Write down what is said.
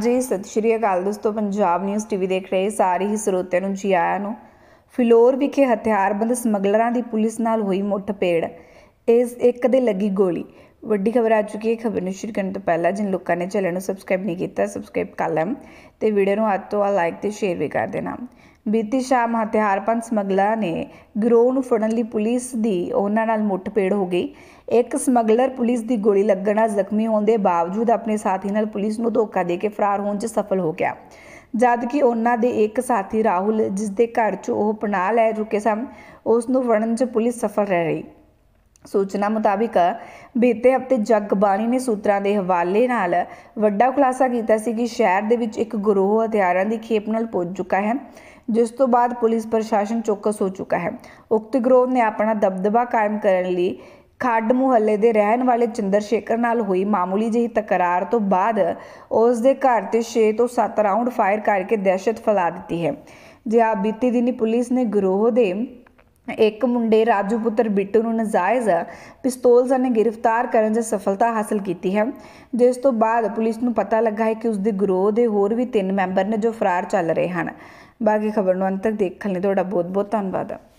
ਜੀ ਸਤਿ ਸ਼੍ਰੀ ਅਕਾਲ ਦੋਸਤੋ ਪੰਜਾਬ ਨਿਊਜ਼ ਟੀਵੀ ਦੇਖ ਰਹੇ ਸਾਰੇ ਹੀ ਸਰੋਤਿਆਂ ਨੂੰ ਜੀ ਆਇਆਂ ਨੂੰ ਫਿਲੌਰ ਵਿਖੇ ਹਥਿਆਰਬੰਦ ਸਮਗਲਰਾਂ ਦੀ ਪੁਲਿਸ ਨਾਲ ਹੋਈ ਮੁੱਠਪੇੜ ਇਸ ਇੱਕ ਦੇ ਲੱਗੀ ਗੋਲੀ ਵੱਡੀ ਖਬਰ ਆ ਚੁੱਕੀ ਹੈ ਖਬਰ ਨੂੰ ਸ਼ੁਰੂ ਕਰਨ ਤੋਂ ਪਹਿਲਾਂ ਜਿਨ ਲੋਕਾਂ ਨੇ ਚੈਨਲ ਨੂੰ ਸਬਸਕ੍ਰਾਈਬ ਨਹੀਂ ਕੀਤਾ ਸਬਸਕ੍ਰਾਈਬ ਕਰ ਲੈਣ ਤੇ ਵੀਡੀਓ ਨੂੰ ਹੱਥ ਤੋਂ ਲਾਈਕ ਤੇ ਸ਼ੇਅਰ ਵੀ ਕਰ ਦੇਣਾ ਬੀਤੀ ਸ਼ਾਮ ਹਥਿਆਰਬੰਦ ਸਮਗਲਰ ਨੇ ਗਰੋਹ ਨੂੰ ਫੜਨ ਲਈ ਪੁਲਿਸ ਦੀ ਉਹਨਾਂ ਨਾਲ ਮੁੱਠਪੇੜ ਹੋ ਗਈ ਇੱਕ ਸਮਗਲਰ ਪੁਲਿਸ ਦੀ ਗੋਲੀ ਲੱਗਣ ਨਾਲ ਜ਼ਖਮੀ ਹੋਣ ਦੇ ਬਾਵਜੂਦ ਆਪਣੇ ਸਾਥੀ ਨਾਲ ਪੁਲਿਸ ਨੂੰ ਧੋਖਾ ਦੇ ਕੇ ਫਰਾਰ ਹੋਣ 'ਚ ਸਫਲ ਹੋ ਗਿਆ ਜਦ ਕਿ ਉਹਨਾਂ ਦੇ ਇੱਕ ਸਾਥੀ ਰਾਹੁਲ ਜਿਸ ਦੇ ਘਰ 'ਚ ਉਹ ਪਨਾਹ ਲੈ ਰੁਕੇ ਸਨ ਉਸ ਨੂੰ ਫੜਨ 'ਚ ਪੁਲਿਸ ਸਫਲ ਰਹਿ ਰਹੀ ਸੂਚਨਾ ਮੁਤਾਬਿਕ ਬੀਤੇ ਹਫਤੇ ਜਗਬਾਣੀ ਨੇ ਸੂਤਰਾਂ ਦੇ ਹਵਾਲੇ ਨਾਲ ਵੱਡਾ ਖੁਲਾਸਾ ਕੀਤਾ ਸੀ ਕਿ ਸ਼ਹਿਰ ਦੇ ਵਿੱਚ ਇੱਕ ਗਰੋਹ ਹਥਿਆਰਾਂ ਦੀ ਖੇਪ ਨਾਲ ਪਹੁੰਚ ਚੁੱਕਾ ਹੈ ਜਿਸ ਤੋਂ ਬਾਅਦ ਪੁਲਿਸ ਪ੍ਰਸ਼ਾਸਨ ਚੌਕਸ ਹੋ ਚੁੱਕਾ ਹੈ ਉਕਤ ਗਰੋਹ ਨੇ ਆਪਣਾ ਦਬਦਬਾ ਕਾਇਮ ਕਰਨ ਲਈ ਖੱਡ ਮੁਹੱਲੇ ਦੇ ਰਹਿਣ ਵਾਲੇ ਚੰਦਰ ਸ਼ੇਖਰ ਨਾਲ ਹੋਈ ਮਾਮੂਲੀ ਜਿਹੀ ਤਕਰਾਰ ਤੋਂ ਬਾਅਦ ਉਸ ਦੇ ਘਰ ਤੇ 6 ਤੋਂ 7 ਰਾਉਂਡ ਫਾਇਰ ਕਰਕੇ ਦਹਿਸ਼ਤ ਫੈਲਾ ਦਿੱਤੀ ਹੈ ਜਿਹਾ ਬੀਤੀ ਦਿਨੀ ਪੁਲਿਸ ਨੇ ਗਰੋਹ ਦੇ ਇੱਕ ਮੁੰਡੇ ਰਾਜੂ ਪੁੱਤਰ ਬਿੱਟੂ ਨੂੰ ਨਜਾਇਜ਼ ਪਿਸਤੌਲ ਜ਼ਨੇ ਗ੍ਰਿਫਤਾਰ ਕਰਨ 'ਚ ਸਫਲਤਾ ਹਾਸਲ ਕੀਤੀ ਹੈ ਜਿਸ ਤੋਂ ਬਾਅਦ ਪੁਲਿਸ ਨੂੰ ਪਤਾ ਲੱਗਾ ਹੈ ਕਿ ਉਸ ਦੇ ਗਰੋਹ ਦੇ ਹੋਰ ਵੀ ਤਿੰਨ ਮੈਂਬਰ ਨੇ ਜੋ ਫਰਾਰ ਚੱਲ ਰਹੇ ਹਨ ਬਾਕੀ ਖਬਰ ਨੂੰ ਅੰਤ ਤੱਕ ਦੇਖਣ ਲਈ ਤੁਹਾਡਾ ਬਹੁਤ ਬਹੁਤ ਧੰਨਵਾਦ